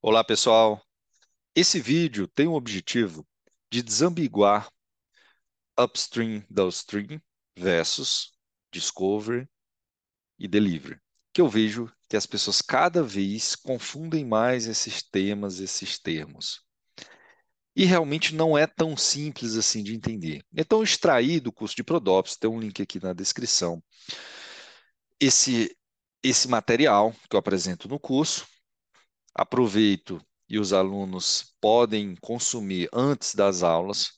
Olá, pessoal. Esse vídeo tem o objetivo de desambiguar upstream, downstream versus discovery e delivery, que eu vejo que as pessoas cada vez confundem mais esses temas, esses termos. E realmente não é tão simples assim de entender. Então, extraí do curso de Prodops, tem um link aqui na descrição, esse, esse material que eu apresento no curso, aproveito e os alunos podem consumir antes das aulas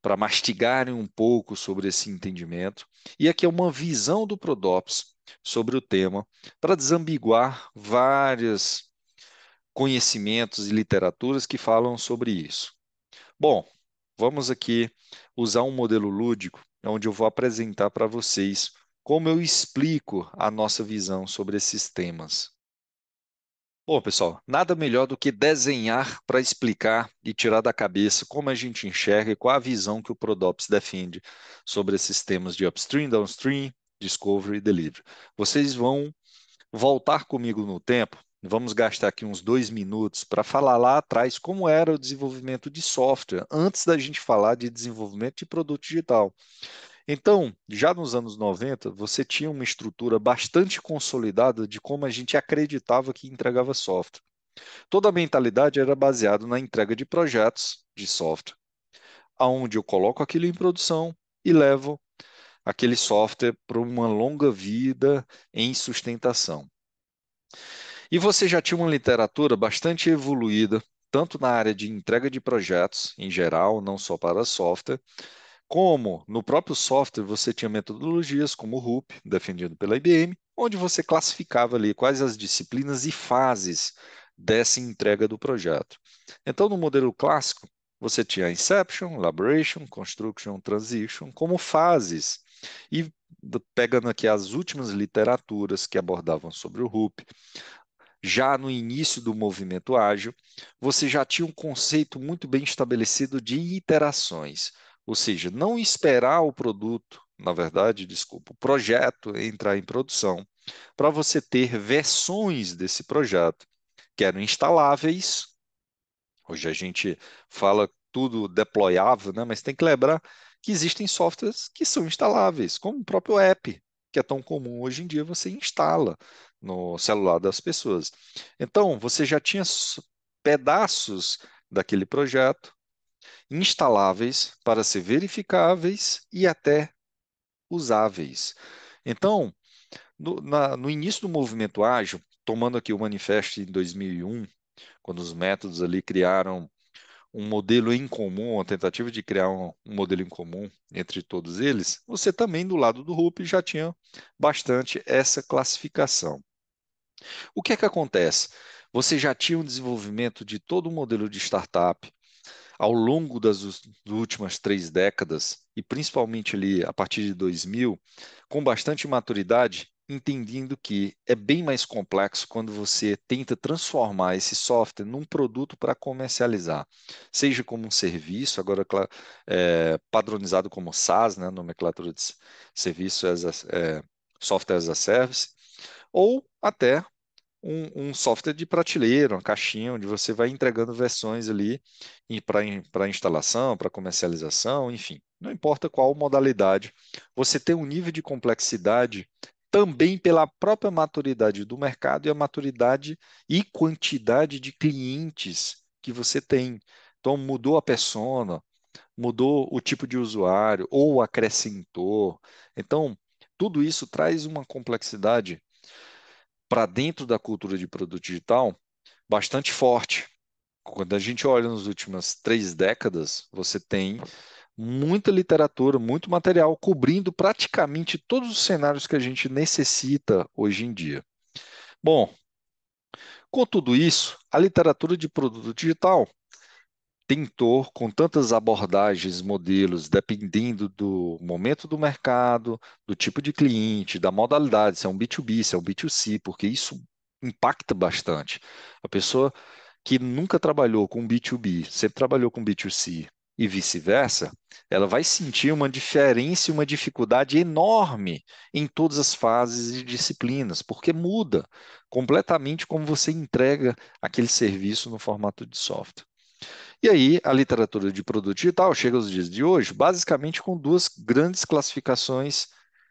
para mastigarem um pouco sobre esse entendimento. E aqui é uma visão do Prodops sobre o tema para desambiguar vários conhecimentos e literaturas que falam sobre isso. Bom, vamos aqui usar um modelo lúdico, é onde eu vou apresentar para vocês como eu explico a nossa visão sobre esses temas. Bom, pessoal, nada melhor do que desenhar para explicar e tirar da cabeça como a gente enxerga e qual a visão que o Prodops defende sobre esses temas de upstream, downstream, discovery e delivery. Vocês vão voltar comigo no tempo, vamos gastar aqui uns dois minutos para falar lá atrás como era o desenvolvimento de software, antes da gente falar de desenvolvimento de produto digital. Então, já nos anos 90, você tinha uma estrutura bastante consolidada de como a gente acreditava que entregava software. Toda a mentalidade era baseada na entrega de projetos de software, aonde eu coloco aquilo em produção e levo aquele software para uma longa vida em sustentação. E você já tinha uma literatura bastante evoluída, tanto na área de entrega de projetos em geral, não só para software, como no próprio software você tinha metodologias como o RUP, defendido pela IBM, onde você classificava ali quais as disciplinas e fases dessa entrega do projeto. Então, no modelo clássico, você tinha Inception, Elaboration, Construction, Transition como fases. E pegando aqui as últimas literaturas que abordavam sobre o RUP, já no início do movimento ágil, você já tinha um conceito muito bem estabelecido de interações. Ou seja, não esperar o produto, na verdade, desculpa, o projeto entrar em produção, para você ter versões desse projeto, que eram instaláveis. Hoje a gente fala tudo deployável, né? mas tem que lembrar que existem softwares que são instaláveis, como o próprio app, que é tão comum hoje em dia, você instala no celular das pessoas. Então, você já tinha pedaços daquele projeto instaláveis para ser verificáveis e até usáveis. Então, no, na, no início do movimento ágil, tomando aqui o manifesto em 2001, quando os métodos ali criaram um modelo em comum, a tentativa de criar um, um, modelo em comum entre todos eles, você também do lado do RUP já tinha bastante essa classificação. O que é que acontece? Você já tinha um desenvolvimento de todo o modelo de startup, ao longo das últimas três décadas, e principalmente ali a partir de 2000, com bastante maturidade, entendendo que é bem mais complexo quando você tenta transformar esse software num produto para comercializar, seja como um serviço, agora é, padronizado como SaaS, né, nomenclatura de serviço as a, é, software as a service, ou até um, um software de prateleira, uma caixinha, onde você vai entregando versões ali para instalação, para comercialização, enfim. Não importa qual modalidade, você tem um nível de complexidade também pela própria maturidade do mercado e a maturidade e quantidade de clientes que você tem. Então, mudou a persona, mudou o tipo de usuário ou acrescentou. Então, tudo isso traz uma complexidade para dentro da cultura de produto digital bastante forte. Quando a gente olha nas últimas três décadas, você tem muita literatura, muito material cobrindo praticamente todos os cenários que a gente necessita hoje em dia. Bom, com tudo isso, a literatura de produto digital pintor com tantas abordagens, modelos, dependendo do momento do mercado, do tipo de cliente, da modalidade, se é um B2B, se é um B2C, porque isso impacta bastante. A pessoa que nunca trabalhou com B2B, sempre trabalhou com B2C e vice-versa, ela vai sentir uma diferença e uma dificuldade enorme em todas as fases e disciplinas, porque muda completamente como você entrega aquele serviço no formato de software. E aí, a literatura de produto digital chega aos dias de hoje, basicamente com duas grandes classificações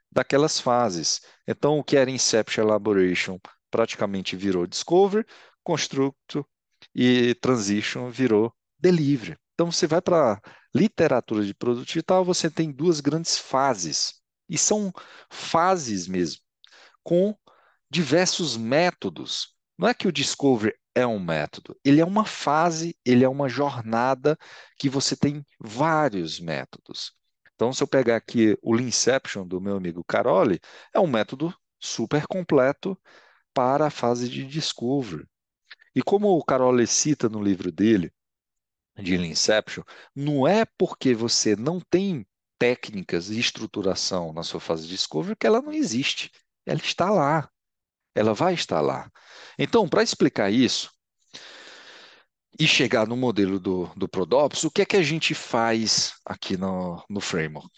daquelas fases. Então, o que era Inception Elaboration praticamente virou Discover, Construct e Transition virou Delivery. Então, você vai para literatura de produto digital, você tem duas grandes fases, e são fases mesmo, com diversos métodos. Não é que o Discover é um método, ele é uma fase, ele é uma jornada que você tem vários métodos. Então, se eu pegar aqui o Leanception do meu amigo Caroli, é um método super completo para a fase de discovery. E como o Caroli cita no livro dele, de Leanception, não é porque você não tem técnicas e estruturação na sua fase de discovery que ela não existe. Ela está lá, ela vai estar lá. Então, para explicar isso e chegar no modelo do, do Prodops, o que é que a gente faz aqui no, no framework?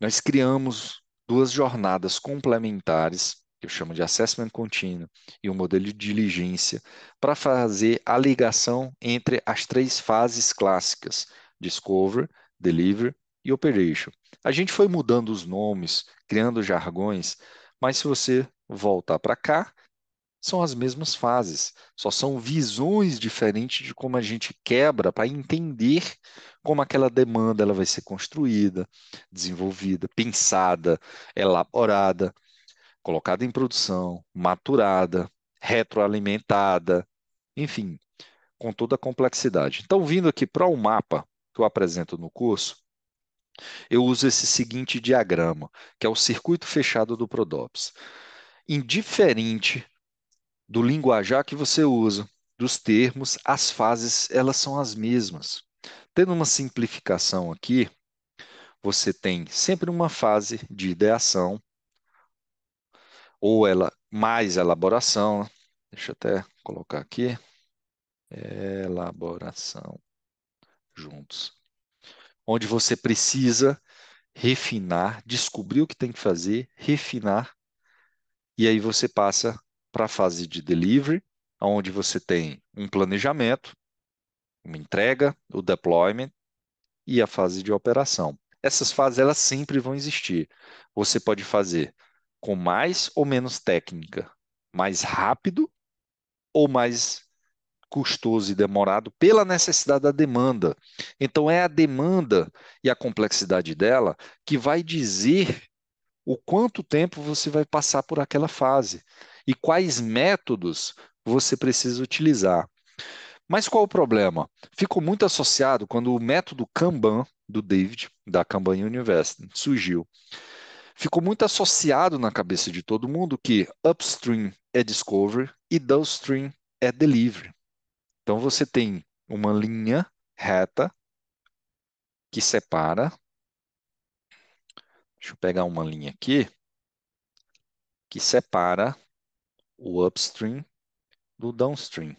Nós criamos duas jornadas complementares, que eu chamo de assessment contínuo e o modelo de diligência, para fazer a ligação entre as três fases clássicas, discover, deliver e operation. A gente foi mudando os nomes, criando jargões, mas se você voltar para cá, são as mesmas fases, só são visões diferentes de como a gente quebra para entender como aquela demanda ela vai ser construída, desenvolvida, pensada, elaborada, colocada em produção, maturada, retroalimentada, enfim, com toda a complexidade. Então, vindo aqui para o um mapa que eu apresento no curso, eu uso esse seguinte diagrama, que é o circuito fechado do Prodops indiferente do linguajar que você usa, dos termos, as fases, elas são as mesmas. Tendo uma simplificação aqui, você tem sempre uma fase de ideação, ou ela mais elaboração, né? deixa eu até colocar aqui, elaboração juntos, onde você precisa refinar, descobrir o que tem que fazer, refinar e aí você passa para a fase de delivery, onde você tem um planejamento, uma entrega, o deployment e a fase de operação. Essas fases elas sempre vão existir. Você pode fazer com mais ou menos técnica, mais rápido ou mais custoso e demorado pela necessidade da demanda. Então é a demanda e a complexidade dela que vai dizer o quanto tempo você vai passar por aquela fase e quais métodos você precisa utilizar. Mas qual o problema? Ficou muito associado quando o método Kanban do David, da Kanban University, surgiu. Ficou muito associado na cabeça de todo mundo que upstream é discovery e downstream é delivery. Então você tem uma linha reta que separa Deixa eu pegar uma linha aqui que separa o upstream do downstream.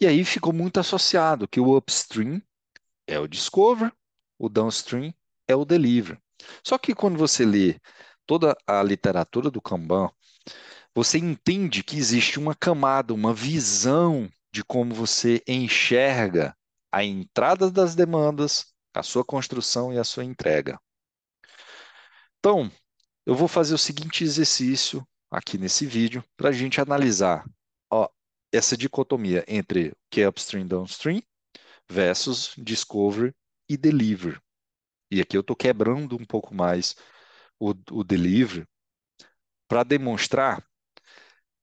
E aí ficou muito associado que o upstream é o discover, o downstream é o deliver. Só que quando você lê toda a literatura do Kanban, você entende que existe uma camada, uma visão de como você enxerga a entrada das demandas, a sua construção e a sua entrega. Então, eu vou fazer o seguinte exercício aqui nesse vídeo para a gente analisar ó, essa dicotomia entre o que é upstream downstream versus discovery e delivery. E aqui eu estou quebrando um pouco mais o, o delivery para demonstrar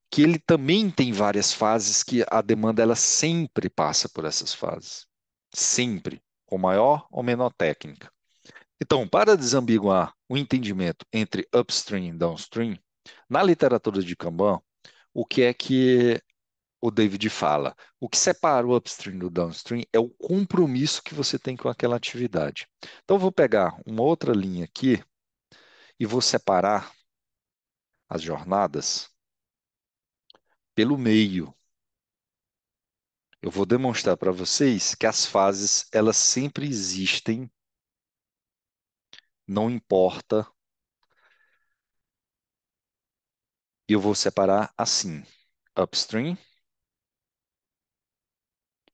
que ele também tem várias fases que a demanda ela sempre passa por essas fases, sempre, com maior ou menor técnica. Então, para desambiguar o entendimento entre upstream e downstream, na literatura de Kanban, o que é que o David fala? O que separa o upstream do downstream é o compromisso que você tem com aquela atividade. Então, eu vou pegar uma outra linha aqui e vou separar as jornadas pelo meio. Eu vou demonstrar para vocês que as fases elas sempre existem não importa. eu vou separar assim, upstream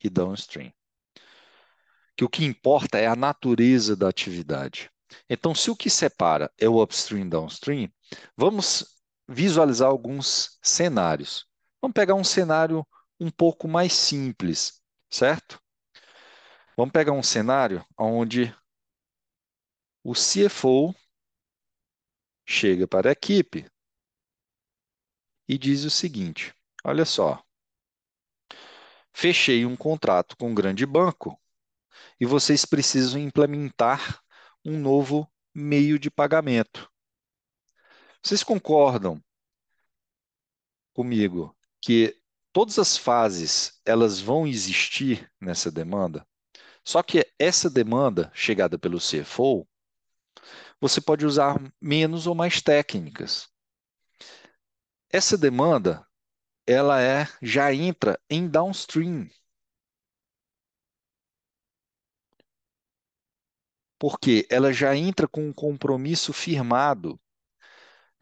e downstream. Que o que importa é a natureza da atividade. Então, se o que separa é o upstream e downstream, vamos visualizar alguns cenários. Vamos pegar um cenário um pouco mais simples, certo? Vamos pegar um cenário onde o CFO chega para a equipe e diz o seguinte: olha só, fechei um contrato com um grande banco e vocês precisam implementar um novo meio de pagamento. Vocês concordam comigo que todas as fases elas vão existir nessa demanda? Só que essa demanda chegada pelo CFO, você pode usar menos ou mais técnicas. Essa demanda, ela é já entra em downstream. Porque ela já entra com um compromisso firmado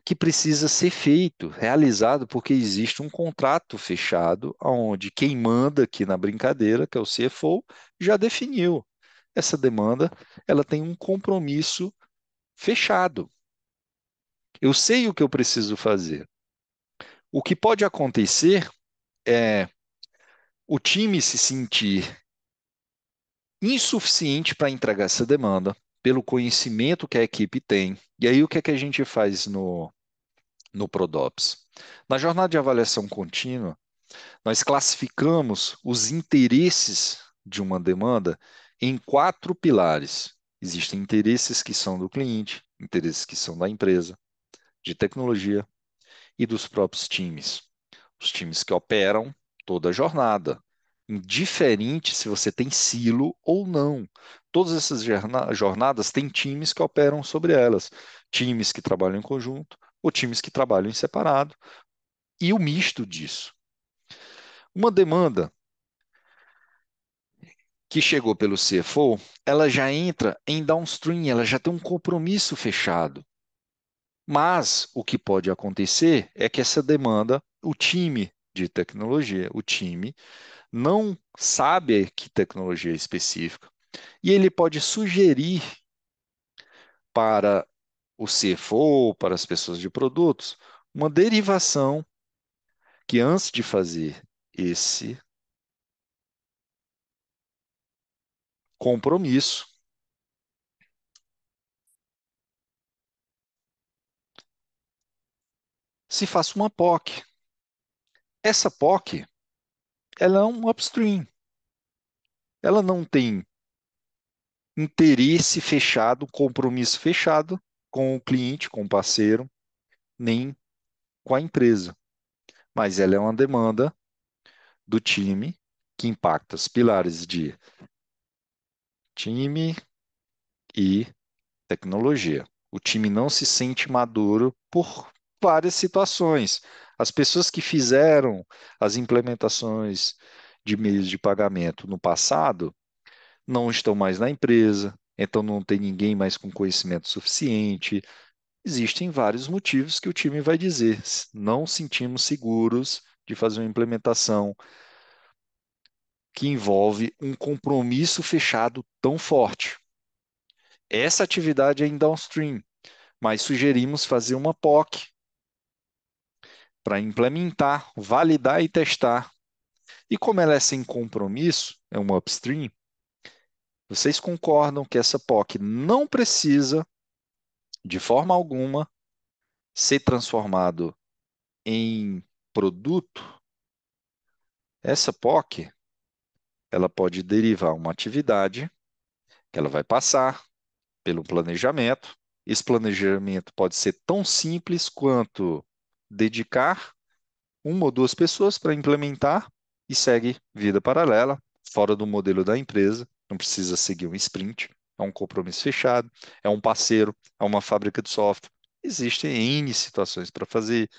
que precisa ser feito, realizado, porque existe um contrato fechado onde quem manda aqui na brincadeira, que é o CFO, já definiu. Essa demanda, ela tem um compromisso fechado. Eu sei o que eu preciso fazer. O que pode acontecer é o time se sentir insuficiente para entregar essa demanda, pelo conhecimento que a equipe tem. E aí, o que é que a gente faz no, no ProDops? Na jornada de avaliação contínua, nós classificamos os interesses de uma demanda em quatro pilares. Existem interesses que são do cliente, interesses que são da empresa, de tecnologia e dos próprios times. Os times que operam toda a jornada, indiferente se você tem silo ou não. Todas essas jornadas têm times que operam sobre elas, times que trabalham em conjunto ou times que trabalham em separado, e o misto disso. Uma demanda que chegou pelo CFO, ela já entra em downstream, ela já tem um compromisso fechado. Mas o que pode acontecer é que essa demanda, o time de tecnologia, o time, não sabe que tecnologia é específica, e ele pode sugerir para o CFO, para as pessoas de produtos, uma derivação que antes de fazer esse compromisso. Se faça uma POC. Essa POC, ela é um upstream. Ela não tem interesse fechado, compromisso fechado com o cliente, com o parceiro, nem com a empresa. Mas ela é uma demanda do time que impacta os pilares de time e tecnologia. O time não se sente maduro por várias situações. As pessoas que fizeram as implementações de meios de pagamento no passado não estão mais na empresa, então não tem ninguém mais com conhecimento suficiente. Existem vários motivos que o time vai dizer: não sentimos seguros de fazer uma implementação que envolve um compromisso fechado tão forte. Essa atividade é em downstream, mas sugerimos fazer uma POC para implementar, validar e testar. E como ela é sem compromisso, é um upstream, vocês concordam que essa POC não precisa, de forma alguma, ser transformado em produto? Essa POC ela pode derivar uma atividade que ela vai passar pelo planejamento. Esse planejamento pode ser tão simples quanto dedicar uma ou duas pessoas para implementar e segue vida paralela, fora do modelo da empresa, não precisa seguir um sprint, é um compromisso fechado, é um parceiro, é uma fábrica de software. Existem N situações para fazer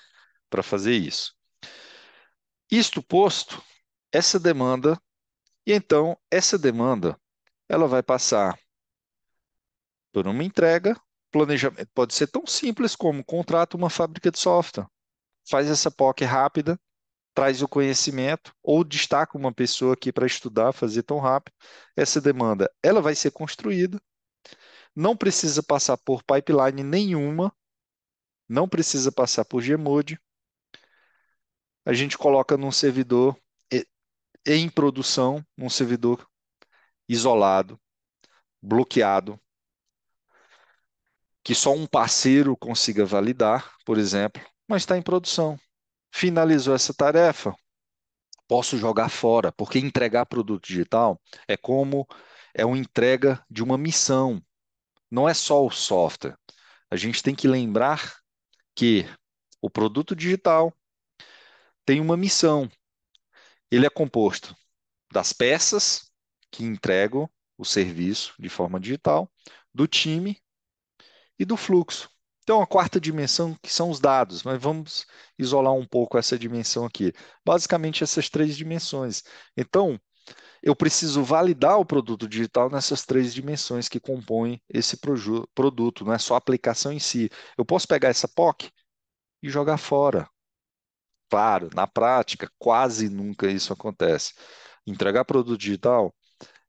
para fazer isso. Isto posto, essa demanda e então, essa demanda, ela vai passar por uma entrega, planejamento pode ser tão simples como contrata uma fábrica de software, faz essa POC rápida, traz o conhecimento ou destaca uma pessoa aqui para estudar, fazer tão rápido. Essa demanda, ela vai ser construída, não precisa passar por pipeline nenhuma, não precisa passar por Gmode. A gente coloca num servidor em produção num servidor isolado, bloqueado, que só um parceiro consiga validar, por exemplo, mas está em produção. Finalizou essa tarefa, posso jogar fora, porque entregar produto digital é como é uma entrega de uma missão. Não é só o software. A gente tem que lembrar que o produto digital tem uma missão, ele é composto das peças que entregam o serviço de forma digital, do time e do fluxo. Então, a quarta dimensão que são os dados, mas vamos isolar um pouco essa dimensão aqui. Basicamente, essas três dimensões. Então, eu preciso validar o produto digital nessas três dimensões que compõem esse produto, não é só a aplicação em si. Eu posso pegar essa POC e jogar fora. Claro, na prática, quase nunca isso acontece. Entregar produto digital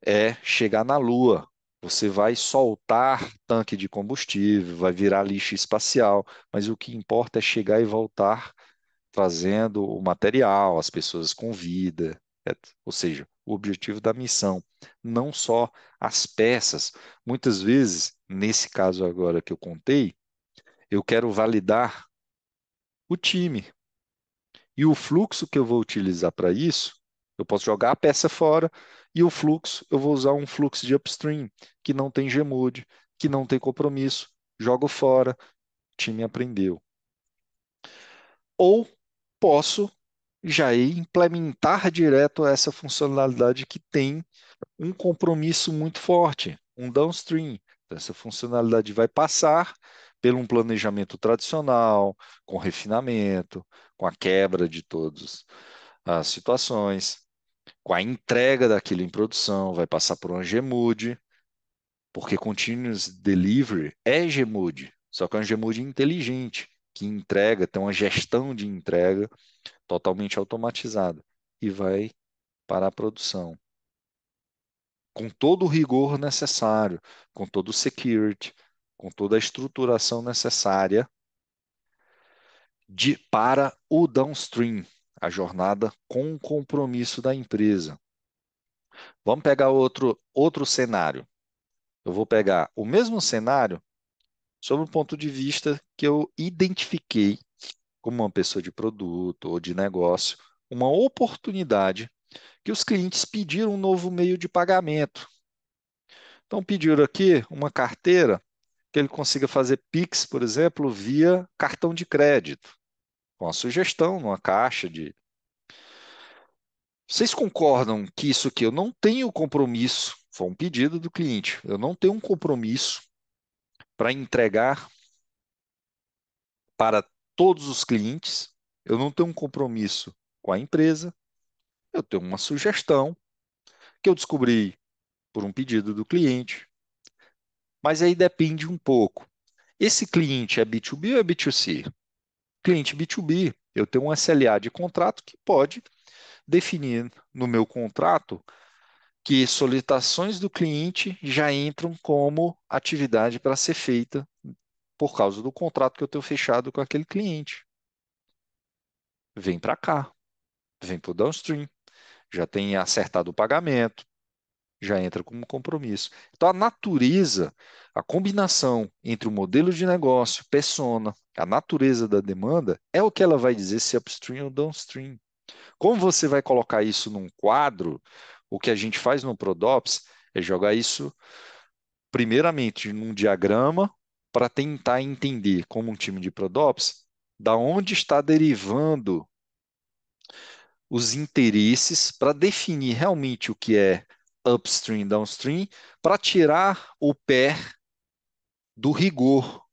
é chegar na Lua. Você vai soltar tanque de combustível, vai virar lixo espacial, mas o que importa é chegar e voltar trazendo o material, as pessoas com vida, ou seja, o objetivo da missão, não só as peças. Muitas vezes, nesse caso agora que eu contei, eu quero validar o time, e o fluxo que eu vou utilizar para isso, eu posso jogar a peça fora e o fluxo, eu vou usar um fluxo de upstream, que não tem Gmod, que não tem compromisso, jogo fora, o time aprendeu. Ou posso já implementar direto essa funcionalidade que tem um compromisso muito forte, um downstream. Então, essa funcionalidade vai passar pelo um planejamento tradicional, com refinamento, com a quebra de todas as situações, com a entrega daquilo em produção, vai passar por um GMUD, porque Continuous Delivery é GMUD, só que é um GMUD inteligente, que entrega, tem uma gestão de entrega totalmente automatizada e vai para a produção. Com todo o rigor necessário, com todo o security, com toda a estruturação necessária de, para o downstream, a jornada com o compromisso da empresa. Vamos pegar outro, outro cenário. Eu vou pegar o mesmo cenário sobre o ponto de vista que eu identifiquei como uma pessoa de produto ou de negócio, uma oportunidade que os clientes pediram um novo meio de pagamento. Então, pediram aqui uma carteira que ele consiga fazer PIX, por exemplo, via cartão de crédito com a sugestão numa caixa de. Vocês concordam que isso aqui eu não tenho compromisso? Foi um pedido do cliente. Eu não tenho um compromisso para entregar para todos os clientes. Eu não tenho um compromisso com a empresa. Eu tenho uma sugestão que eu descobri por um pedido do cliente. Mas aí depende um pouco. Esse cliente é B2B ou é B2C? Cliente B2B, eu tenho um SLA de contrato que pode definir no meu contrato que solicitações do cliente já entram como atividade para ser feita por causa do contrato que eu tenho fechado com aquele cliente. Vem para cá, vem para o downstream, já tem acertado o pagamento, já entra como compromisso. Então, a natureza, a combinação entre o modelo de negócio, persona, a natureza da demanda, é o que ela vai dizer se é upstream ou downstream. Como você vai colocar isso num quadro, o que a gente faz no Prodops é jogar isso, primeiramente, num diagrama, para tentar entender, como um time de Prodops, da onde está derivando os interesses para definir realmente o que é upstream, downstream, para tirar o pé do rigor.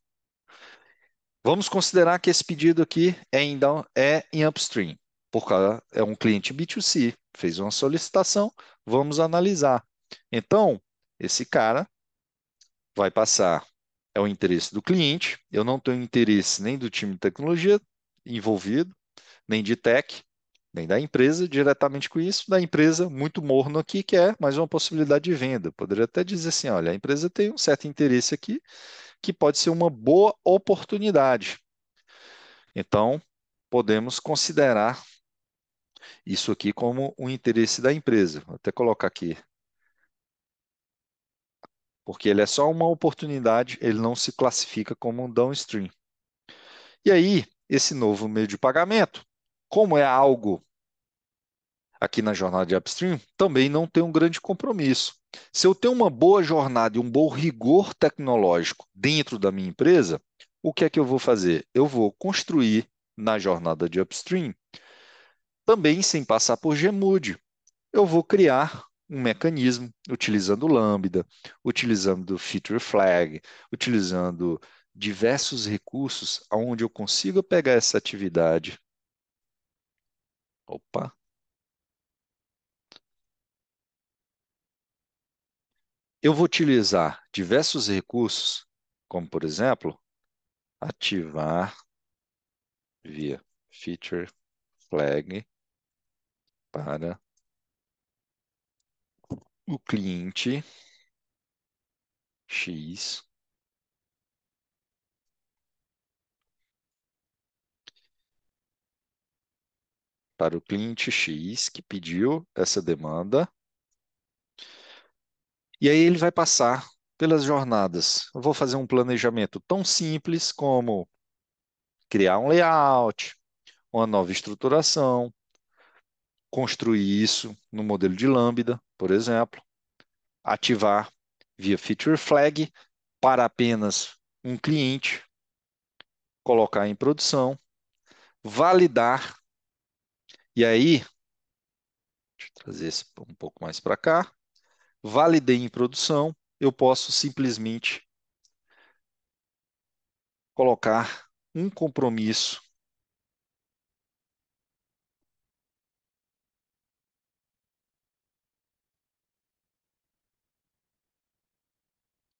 Vamos considerar que esse pedido aqui é em, down, é em upstream, porque é um cliente B2C, fez uma solicitação, vamos analisar. Então, esse cara vai passar, é o interesse do cliente, eu não tenho interesse nem do time de tecnologia envolvido, nem de tech, Vem da empresa diretamente com isso, da empresa muito morno aqui, que é mais uma possibilidade de venda. Poderia até dizer assim: olha, a empresa tem um certo interesse aqui, que pode ser uma boa oportunidade. Então, podemos considerar isso aqui como um interesse da empresa. Vou até colocar aqui. Porque ele é só uma oportunidade, ele não se classifica como um downstream. E aí, esse novo meio de pagamento, como é algo aqui na jornada de upstream, também não tem um grande compromisso. Se eu tenho uma boa jornada e um bom rigor tecnológico dentro da minha empresa, o que é que eu vou fazer? Eu vou construir na jornada de upstream, também sem passar por GMUD. Eu vou criar um mecanismo utilizando Lambda, utilizando Feature Flag, utilizando diversos recursos onde eu consiga pegar essa atividade. Opa, eu vou utilizar diversos recursos, como por exemplo, ativar via feature flag para o cliente X para o cliente X que pediu essa demanda e aí ele vai passar pelas jornadas. Eu vou fazer um planejamento tão simples como criar um layout, uma nova estruturação, construir isso no modelo de Lambda, por exemplo, ativar via feature flag para apenas um cliente, colocar em produção, validar. E aí, deixa eu trazer esse um pouco mais para cá validei em produção, eu posso simplesmente colocar um compromisso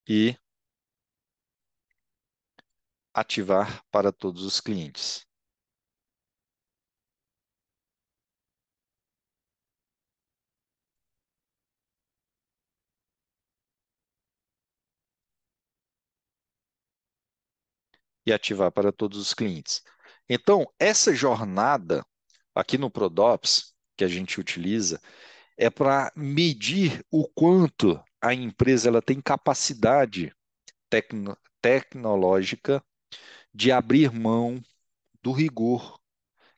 e ativar para todos os clientes. e ativar para todos os clientes. Então, essa jornada aqui no Prodops, que a gente utiliza, é para medir o quanto a empresa ela tem capacidade tecno tecnológica de abrir mão do rigor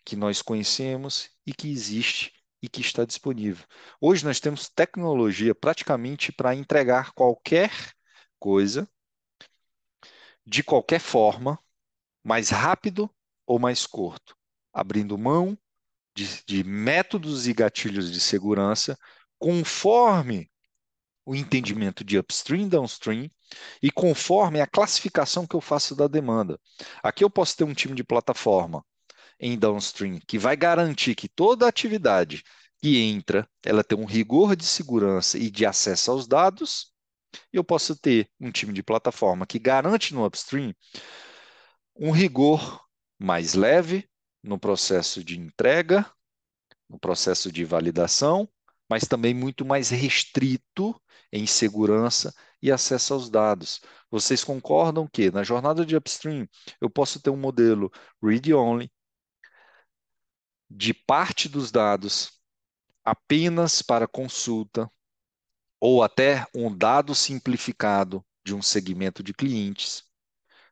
que nós conhecemos e que existe e que está disponível. Hoje nós temos tecnologia praticamente para entregar qualquer coisa de qualquer forma, mais rápido ou mais curto, abrindo mão de, de métodos e gatilhos de segurança conforme o entendimento de upstream, downstream e conforme a classificação que eu faço da demanda. Aqui eu posso ter um time de plataforma em downstream que vai garantir que toda atividade que entra, ela tem um rigor de segurança e de acesso aos dados, e eu posso ter um time de plataforma que garante no upstream um rigor mais leve no processo de entrega, no processo de validação, mas também muito mais restrito em segurança e acesso aos dados. Vocês concordam que na jornada de upstream eu posso ter um modelo read-only de parte dos dados apenas para consulta, ou até um dado simplificado de um segmento de clientes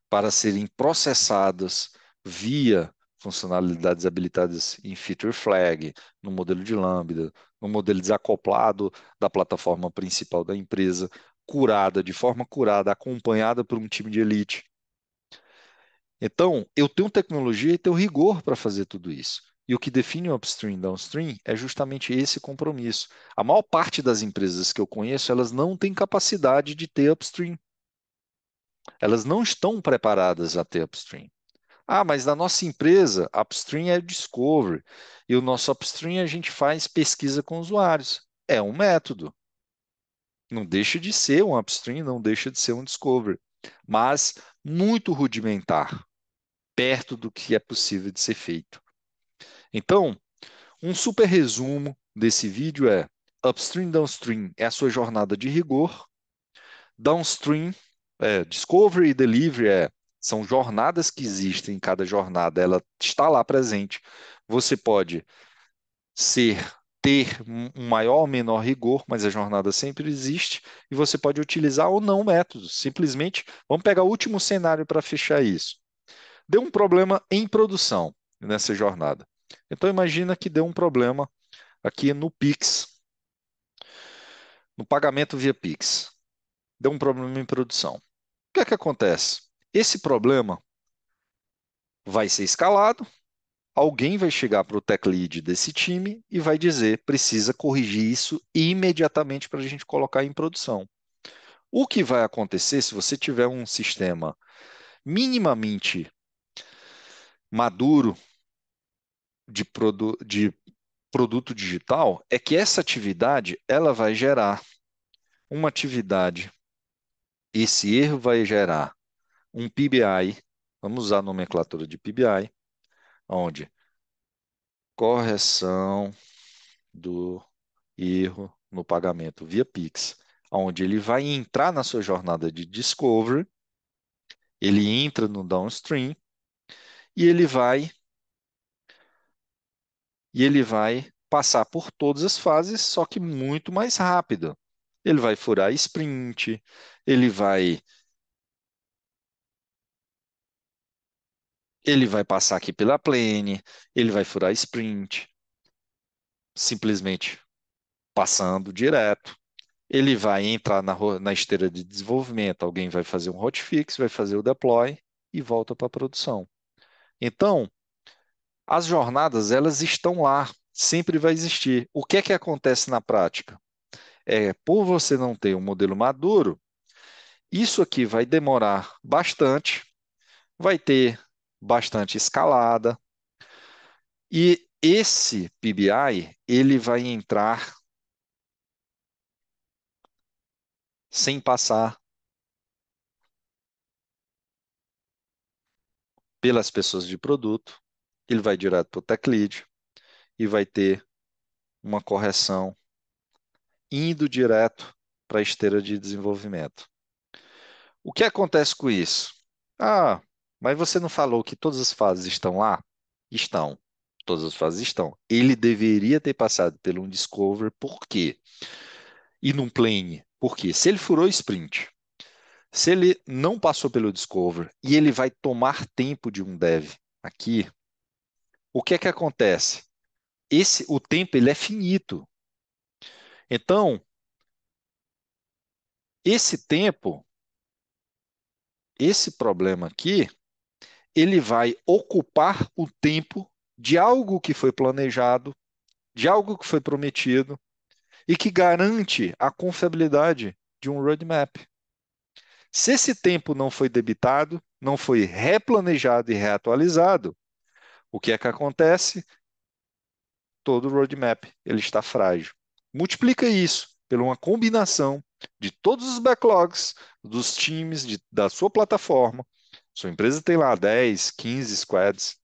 para serem processadas via funcionalidades habilitadas em feature flag, no modelo de Lambda, no modelo desacoplado da plataforma principal da empresa, curada, de forma curada, acompanhada por um time de elite. Então, eu tenho tecnologia e tenho rigor para fazer tudo isso. E o que define o upstream e downstream é justamente esse compromisso. A maior parte das empresas que eu conheço, elas não têm capacidade de ter upstream. Elas não estão preparadas a ter upstream. Ah, mas na nossa empresa, upstream é discovery. E o nosso upstream a gente faz pesquisa com usuários. É um método. Não deixa de ser um upstream, não deixa de ser um discovery. Mas muito rudimentar, perto do que é possível de ser feito. Então, um super resumo desse vídeo é: upstream, downstream é a sua jornada de rigor, downstream, é, discovery e delivery é, são jornadas que existem, cada jornada ela está lá presente. Você pode ser ter um maior ou menor rigor, mas a jornada sempre existe e você pode utilizar ou não métodos. Simplesmente, vamos pegar o último cenário para fechar isso. Deu um problema em produção nessa jornada. Então imagina que deu um problema aqui no Pix, no pagamento via Pix. Deu um problema em produção. O que é que acontece? Esse problema vai ser escalado, alguém vai chegar para o tech lead desse time e vai dizer: precisa corrigir isso imediatamente para a gente colocar em produção. O que vai acontecer se você tiver um sistema minimamente maduro de, produ de produto digital é que essa atividade ela vai gerar uma atividade. Esse erro vai gerar um PBI, vamos usar a nomenclatura de PBI, onde correção do erro no pagamento via Pix, onde ele vai entrar na sua jornada de discovery, ele entra no downstream e ele vai e ele vai passar por todas as fases, só que muito mais rápido. Ele vai furar sprint, ele vai ele vai passar aqui pela plane, ele vai furar sprint, simplesmente passando direto. Ele vai entrar na, na esteira de desenvolvimento, alguém vai fazer um hotfix, vai fazer o deploy e volta para a produção. Então, as jornadas, elas estão lá, sempre vai existir. O que é que acontece na prática? É, por você não ter um modelo maduro, isso aqui vai demorar bastante, vai ter bastante escalada, e esse PBI, ele vai entrar sem passar pelas pessoas de produto, ele vai direto para o teclid e vai ter uma correção indo direto para a esteira de desenvolvimento. O que acontece com isso? Ah, mas você não falou que todas as fases estão lá? Estão. Todas as fases estão. Ele deveria ter passado pelo um discover, por quê? E num plane, por quê? Se ele furou sprint, se ele não passou pelo discover e ele vai tomar tempo de um dev aqui, o que é que acontece? Esse, o tempo ele é finito. Então, esse tempo, esse problema aqui, ele vai ocupar o tempo de algo que foi planejado, de algo que foi prometido e que garante a confiabilidade de um roadmap. Se esse tempo não foi debitado, não foi replanejado e reatualizado, o que é que acontece? Todo o roadmap ele está frágil. Multiplica isso por uma combinação de todos os backlogs dos times de, da sua plataforma. Sua empresa tem lá 10, 15 squads.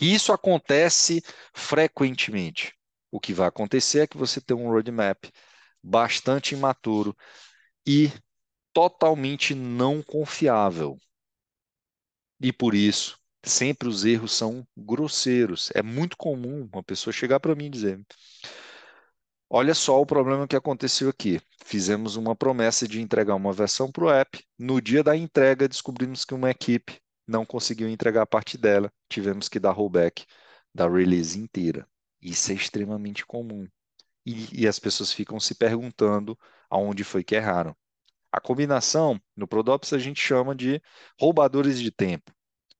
E isso acontece frequentemente. O que vai acontecer é que você tem um roadmap bastante imaturo e totalmente não confiável. E por isso sempre os erros são grosseiros. É muito comum uma pessoa chegar para mim e dizer: Olha só o problema que aconteceu aqui. Fizemos uma promessa de entregar uma versão para o app. No dia da entrega, descobrimos que uma equipe não conseguiu entregar a parte dela. Tivemos que dar rollback da release inteira. Isso é extremamente comum. E, e as pessoas ficam se perguntando aonde foi que erraram. A combinação, no Prodops, a gente chama de roubadores de tempo.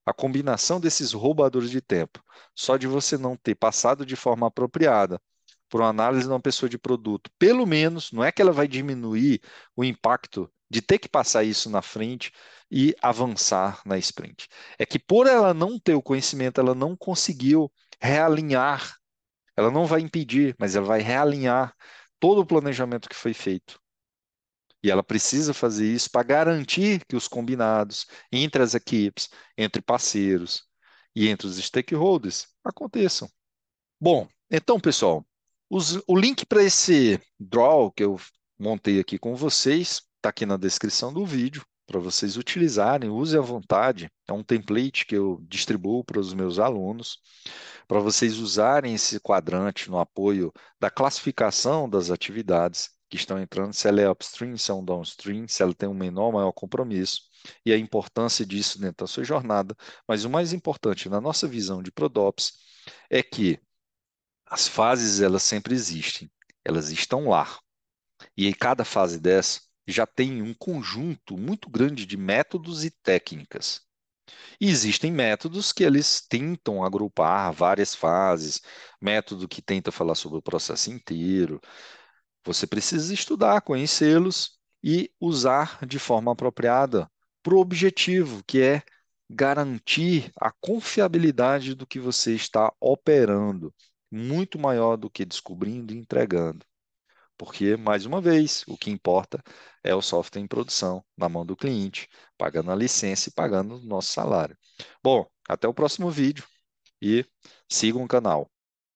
A combinação desses roubadores de tempo, só de você não ter passado de forma apropriada por uma análise de uma pessoa de produto, pelo menos, não é que ela vai diminuir o impacto de ter que passar isso na frente e avançar na sprint. É que por ela não ter o conhecimento, ela não conseguiu realinhar. Ela não vai impedir, mas ela vai realinhar todo o planejamento que foi feito. E ela precisa fazer isso para garantir que os combinados entre as equipes, entre parceiros e entre os stakeholders aconteçam. Bom, então, pessoal, os, o link para esse draw que eu montei aqui com vocês está aqui na descrição do vídeo para vocês utilizarem, usem à vontade. É um template que eu distribuo para os meus alunos, para vocês usarem esse quadrante no apoio da classificação das atividades que estão entrando, se ela é upstream, se é um downstream, se ela tem um menor ou maior compromisso, e a importância disso dentro da sua jornada. Mas o mais importante na nossa visão de Prodops é que as fases elas sempre existem, elas estão lá. E em cada fase dessa já tem um conjunto muito grande de métodos e técnicas. E existem métodos que eles tentam agrupar várias fases, método que tenta falar sobre o processo inteiro, você precisa estudar, conhecê-los e usar de forma apropriada para o objetivo, que é garantir a confiabilidade do que você está operando, muito maior do que descobrindo e entregando. Porque, mais uma vez, o que importa é o software em produção, na mão do cliente, pagando a licença e pagando o nosso salário. Bom, até o próximo vídeo e sigam o canal.